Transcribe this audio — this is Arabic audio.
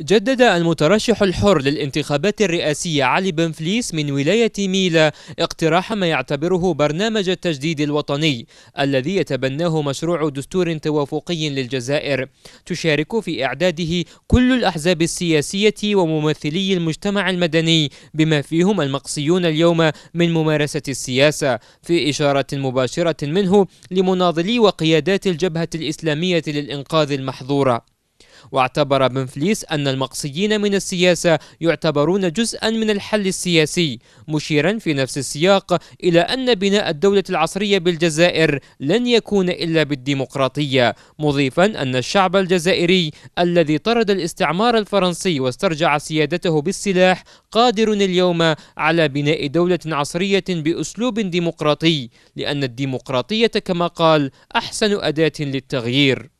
جدد المترشح الحر للانتخابات الرئاسية علي بنفليس من ولاية ميلا اقتراح ما يعتبره برنامج التجديد الوطني الذي يتبناه مشروع دستور توافقي للجزائر تشارك في إعداده كل الأحزاب السياسية وممثلي المجتمع المدني بما فيهم المقصيون اليوم من ممارسة السياسة في إشارة مباشرة منه لمناضلي وقيادات الجبهة الإسلامية للإنقاذ المحظورة واعتبر بن فليس أن المقصيين من السياسة يعتبرون جزءا من الحل السياسي مشيرا في نفس السياق إلى أن بناء الدولة العصرية بالجزائر لن يكون إلا بالديمقراطية مضيفا أن الشعب الجزائري الذي طرد الاستعمار الفرنسي واسترجع سيادته بالسلاح قادر اليوم على بناء دولة عصرية بأسلوب ديمقراطي لأن الديمقراطية كما قال أحسن أداة للتغيير